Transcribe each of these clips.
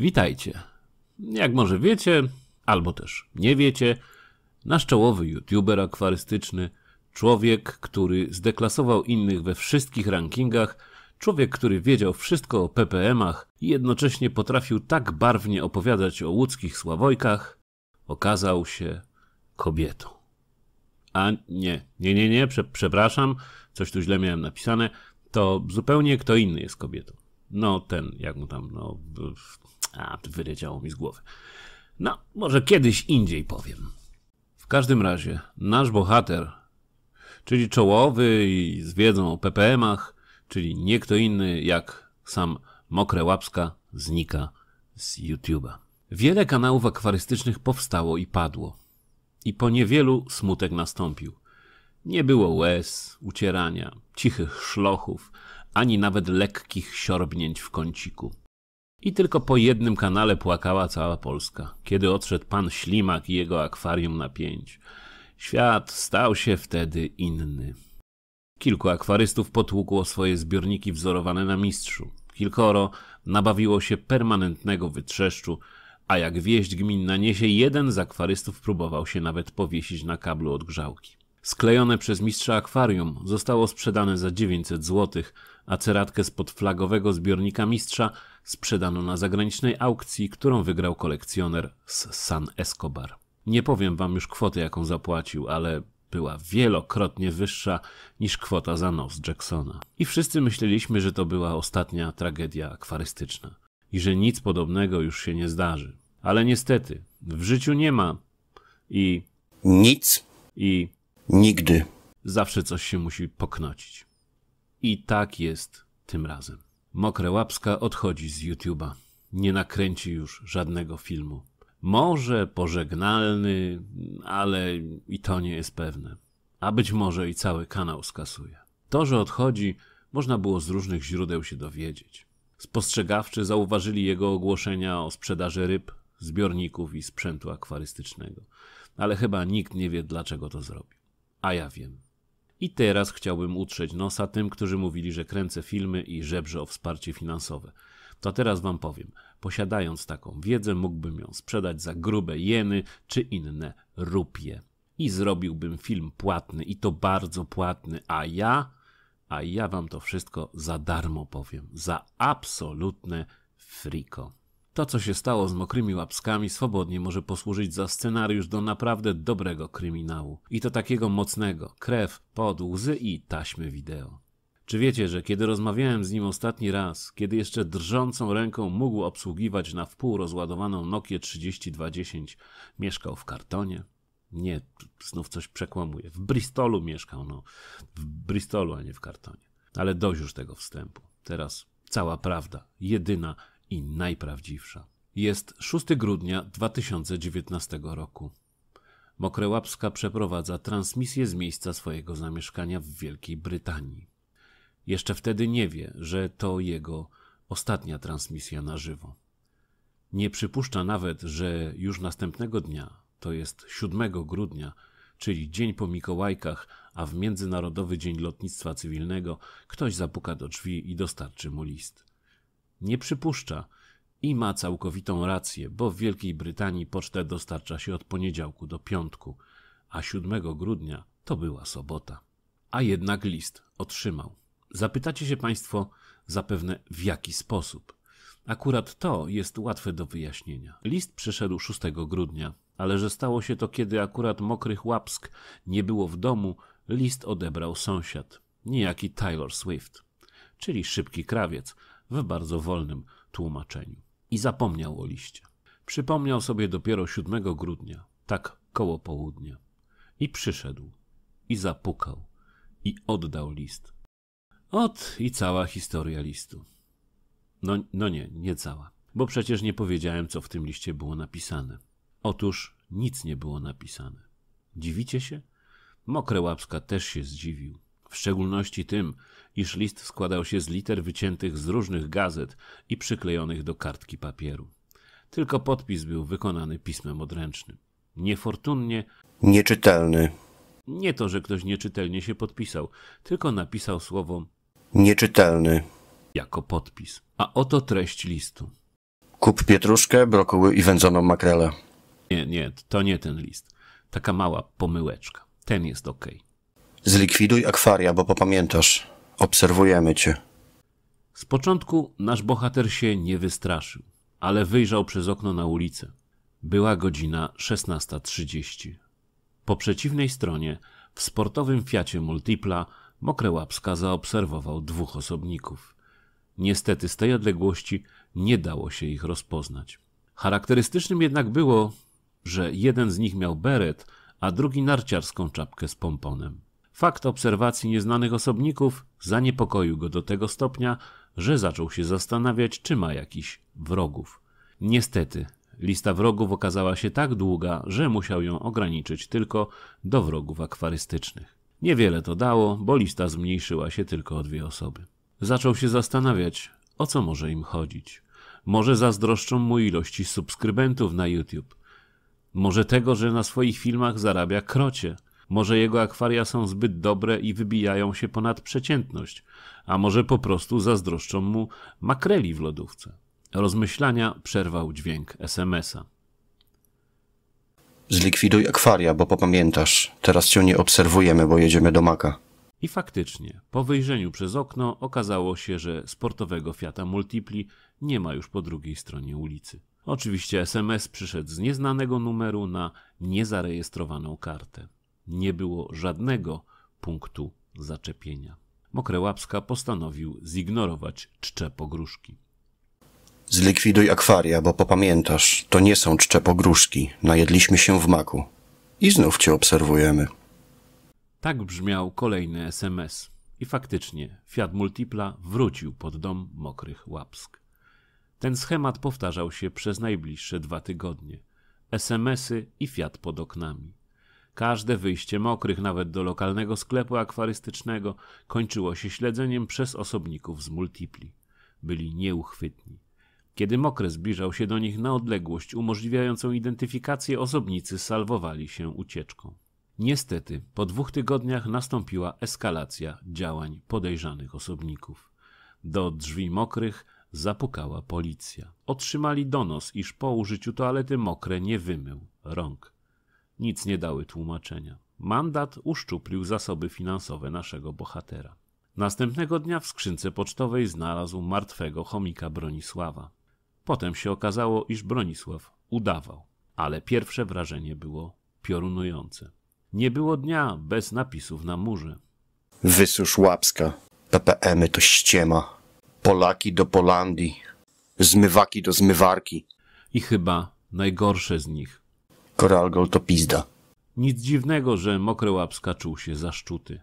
Witajcie. Jak może wiecie, albo też nie wiecie, nasz czołowy youtuber akwarystyczny, człowiek, który zdeklasował innych we wszystkich rankingach, człowiek, który wiedział wszystko o PPM-ach i jednocześnie potrafił tak barwnie opowiadać o łódzkich Sławojkach, okazał się kobietą. A nie, nie, nie, nie, prze, przepraszam, coś tu źle miałem napisane, to zupełnie kto inny jest kobietą. No ten, jak mu tam, no a, wyleciało mi z głowy. No, może kiedyś indziej powiem. W każdym razie, nasz bohater, czyli czołowy i z wiedzą o PPM-ach, czyli nie kto inny jak sam Mokre Łapska, znika z YouTube'a. Wiele kanałów akwarystycznych powstało i padło. I po niewielu smutek nastąpił. Nie było łez, ucierania, cichych szlochów, ani nawet lekkich siorbnięć w kąciku. I tylko po jednym kanale płakała cała Polska, kiedy odszedł pan Ślimak i jego akwarium na pięć. Świat stał się wtedy inny. Kilku akwarystów potłukło swoje zbiorniki wzorowane na mistrzu. Kilkoro nabawiło się permanentnego wytrzeszczu, a jak wieść gminna niesie, jeden z akwarystów próbował się nawet powiesić na kablu odgrzałki. Sklejone przez mistrza akwarium zostało sprzedane za 900 złotych, a ceratkę spod flagowego zbiornika mistrza sprzedano na zagranicznej aukcji, którą wygrał kolekcjoner z San Escobar. Nie powiem wam już kwoty, jaką zapłacił, ale była wielokrotnie wyższa niż kwota za nos Jacksona. I wszyscy myśleliśmy, że to była ostatnia tragedia akwarystyczna i że nic podobnego już się nie zdarzy. Ale niestety, w życiu nie ma i nic i nigdy zawsze coś się musi poknocić. I tak jest tym razem. Mokre łapska odchodzi z YouTube'a. Nie nakręci już żadnego filmu. Może pożegnalny, ale i to nie jest pewne. A być może i cały kanał skasuje. To, że odchodzi, można było z różnych źródeł się dowiedzieć. Spostrzegawczy zauważyli jego ogłoszenia o sprzedaży ryb, zbiorników i sprzętu akwarystycznego, ale chyba nikt nie wie, dlaczego to zrobił. A ja wiem. I teraz chciałbym utrzeć nosa tym, którzy mówili, że kręcę filmy i żebrze o wsparcie finansowe. To teraz wam powiem. Posiadając taką wiedzę, mógłbym ją sprzedać za grube jeny czy inne rupie. I zrobiłbym film płatny, i to bardzo płatny, a ja, a ja wam to wszystko za darmo powiem. Za absolutne friko. To, co się stało z mokrymi łapskami, swobodnie może posłużyć za scenariusz do naprawdę dobrego kryminału. I to takiego mocnego: krew, pod, łzy i taśmy wideo. Czy wiecie, że kiedy rozmawiałem z nim ostatni raz, kiedy jeszcze drżącą ręką mógł obsługiwać na wpół rozładowaną Nokia 3210, mieszkał w kartonie? Nie, znów coś przekłamuję. W Bristolu mieszkał, no. W Bristolu, a nie w kartonie. Ale dość już tego wstępu. Teraz cała prawda, jedyna, i najprawdziwsza. Jest 6 grudnia 2019 roku. Mokrełapska przeprowadza transmisję z miejsca swojego zamieszkania w Wielkiej Brytanii. Jeszcze wtedy nie wie, że to jego ostatnia transmisja na żywo. Nie przypuszcza nawet, że już następnego dnia, to jest 7 grudnia, czyli dzień po Mikołajkach, a w Międzynarodowy Dzień Lotnictwa Cywilnego, ktoś zapuka do drzwi i dostarczy mu list nie przypuszcza i ma całkowitą rację, bo w Wielkiej Brytanii pocztę dostarcza się od poniedziałku do piątku, a 7 grudnia to była sobota. A jednak list otrzymał. Zapytacie się Państwo zapewne w jaki sposób. Akurat to jest łatwe do wyjaśnienia. List przyszedł 6 grudnia, ale że stało się to, kiedy akurat mokrych łapsk nie było w domu, list odebrał sąsiad, niejaki Taylor Swift, czyli szybki krawiec, w bardzo wolnym tłumaczeniu. I zapomniał o liście. Przypomniał sobie dopiero 7 grudnia, tak koło południa. I przyszedł, i zapukał, i oddał list. Ot i cała historia listu. No, no nie, nie cała, bo przecież nie powiedziałem, co w tym liście było napisane. Otóż nic nie było napisane. Dziwicie się? Mokre łapska też się zdziwił w szczególności tym, iż list składał się z liter wyciętych z różnych gazet i przyklejonych do kartki papieru. Tylko podpis był wykonany pismem odręcznym. Niefortunnie. Nieczytelny. Nie to, że ktoś nieczytelnie się podpisał, tylko napisał słowo nieczytelny jako podpis. A oto treść listu. Kup pietruszkę, brokuły i wędzoną makrelę. Nie, nie, to nie ten list. Taka mała pomyłeczka. Ten jest ok. Zlikwiduj akwaria, bo popamiętasz. Obserwujemy cię. Z początku nasz bohater się nie wystraszył, ale wyjrzał przez okno na ulicę. Była godzina 16.30. Po przeciwnej stronie, w sportowym Fiacie Multipla, mokre łapska zaobserwował dwóch osobników. Niestety z tej odległości nie dało się ich rozpoznać. Charakterystycznym jednak było, że jeden z nich miał beret, a drugi narciarską czapkę z pomponem. Fakt obserwacji nieznanych osobników zaniepokoił go do tego stopnia, że zaczął się zastanawiać, czy ma jakiś wrogów. Niestety, lista wrogów okazała się tak długa, że musiał ją ograniczyć tylko do wrogów akwarystycznych. Niewiele to dało, bo lista zmniejszyła się tylko o dwie osoby. Zaczął się zastanawiać, o co może im chodzić. Może zazdroszczą mu ilości subskrybentów na YouTube. Może tego, że na swoich filmach zarabia krocie – może jego akwaria są zbyt dobre i wybijają się ponad przeciętność, a może po prostu zazdroszczą mu makreli w lodówce. Rozmyślania przerwał dźwięk SMS-a. Zlikwiduj akwaria, bo popamiętasz. Teraz cię nie obserwujemy, bo jedziemy do Maka. I faktycznie, po wyjrzeniu przez okno okazało się, że sportowego Fiata Multipli nie ma już po drugiej stronie ulicy. Oczywiście SMS przyszedł z nieznanego numeru na niezarejestrowaną kartę nie było żadnego punktu zaczepienia. Mokre Łapska postanowił zignorować czcze pogróżki. Zlikwiduj akwaria, bo popamiętasz, to nie są czcze pogróżki. Najedliśmy się w maku. I znów cię obserwujemy. Tak brzmiał kolejny SMS. I faktycznie Fiat Multipla wrócił pod dom mokrych łapsk. Ten schemat powtarzał się przez najbliższe dwa tygodnie. SMSy i Fiat pod oknami. Każde wyjście mokrych, nawet do lokalnego sklepu akwarystycznego, kończyło się śledzeniem przez osobników z multipli. Byli nieuchwytni. Kiedy mokre zbliżał się do nich na odległość umożliwiającą identyfikację, osobnicy salwowali się ucieczką. Niestety, po dwóch tygodniach nastąpiła eskalacja działań podejrzanych osobników. Do drzwi mokrych zapukała policja. Otrzymali donos, iż po użyciu toalety mokre nie wymył rąk nic nie dały tłumaczenia. Mandat uszczuplił zasoby finansowe naszego bohatera. Następnego dnia w skrzynce pocztowej znalazł martwego chomika Bronisława. Potem się okazało, iż Bronisław udawał, ale pierwsze wrażenie było piorunujące. Nie było dnia bez napisów na murze. Wysusz łapska, PPM-y to ściema, Polaki do Polandii, zmywaki do zmywarki. I chyba najgorsze z nich Koral Gold to pizda. Nic dziwnego, że mokre łapska czuł się zaszczuty.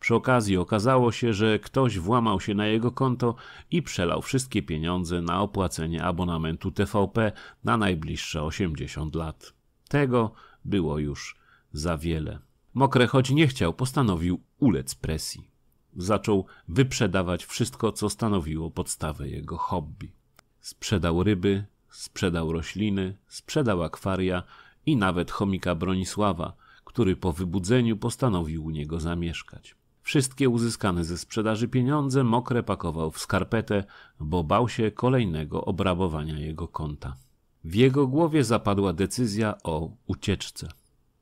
Przy okazji okazało się, że ktoś włamał się na jego konto i przelał wszystkie pieniądze na opłacenie abonamentu TVP na najbliższe 80 lat. Tego było już za wiele. Mokre, choć nie chciał, postanowił ulec presji. Zaczął wyprzedawać wszystko, co stanowiło podstawę jego hobby. Sprzedał ryby, sprzedał rośliny, sprzedał akwaria, i nawet chomika Bronisława, który po wybudzeniu postanowił u niego zamieszkać. Wszystkie uzyskane ze sprzedaży pieniądze mokre pakował w skarpetę, bo bał się kolejnego obrabowania jego konta. W jego głowie zapadła decyzja o ucieczce.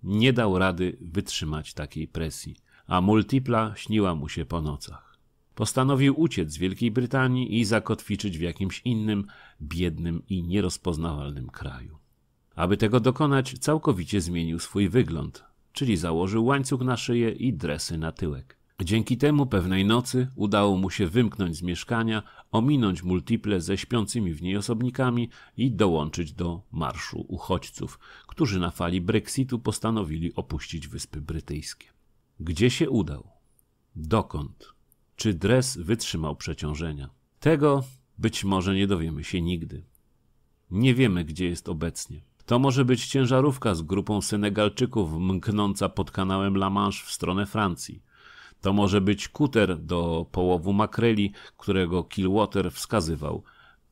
Nie dał rady wytrzymać takiej presji, a multipla śniła mu się po nocach. Postanowił uciec z Wielkiej Brytanii i zakotwiczyć w jakimś innym, biednym i nierozpoznawalnym kraju. Aby tego dokonać, całkowicie zmienił swój wygląd, czyli założył łańcuch na szyję i dresy na tyłek. Dzięki temu pewnej nocy udało mu się wymknąć z mieszkania, ominąć multiple ze śpiącymi w niej osobnikami i dołączyć do marszu uchodźców, którzy na fali Brexitu postanowili opuścić Wyspy Brytyjskie. Gdzie się udał? Dokąd? Czy dres wytrzymał przeciążenia? Tego być może nie dowiemy się nigdy. Nie wiemy, gdzie jest obecnie. To może być ciężarówka z grupą Senegalczyków mknąca pod kanałem La Manche w stronę Francji. To może być kuter do połowu makreli, którego Kilwater wskazywał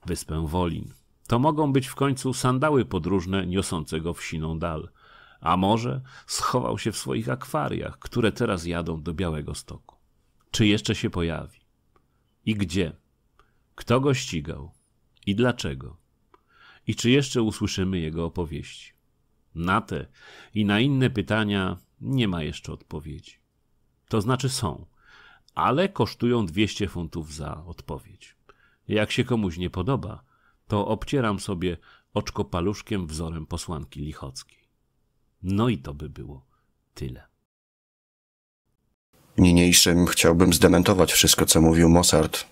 wyspę Wolin. To mogą być w końcu sandały podróżne niosące go w siną dal. A może schował się w swoich akwariach, które teraz jadą do Białego Stoku. Czy jeszcze się pojawi? I gdzie? Kto go ścigał? I dlaczego? i czy jeszcze usłyszymy jego opowieści. Na te i na inne pytania nie ma jeszcze odpowiedzi. To znaczy są, ale kosztują 200 funtów za odpowiedź. Jak się komuś nie podoba, to obcieram sobie oczko paluszkiem wzorem posłanki Lichockiej. No i to by było tyle. Niniejszym chciałbym zdementować wszystko, co mówił Mozart.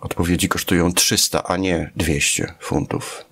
Odpowiedzi kosztują 300, a nie 200 funtów.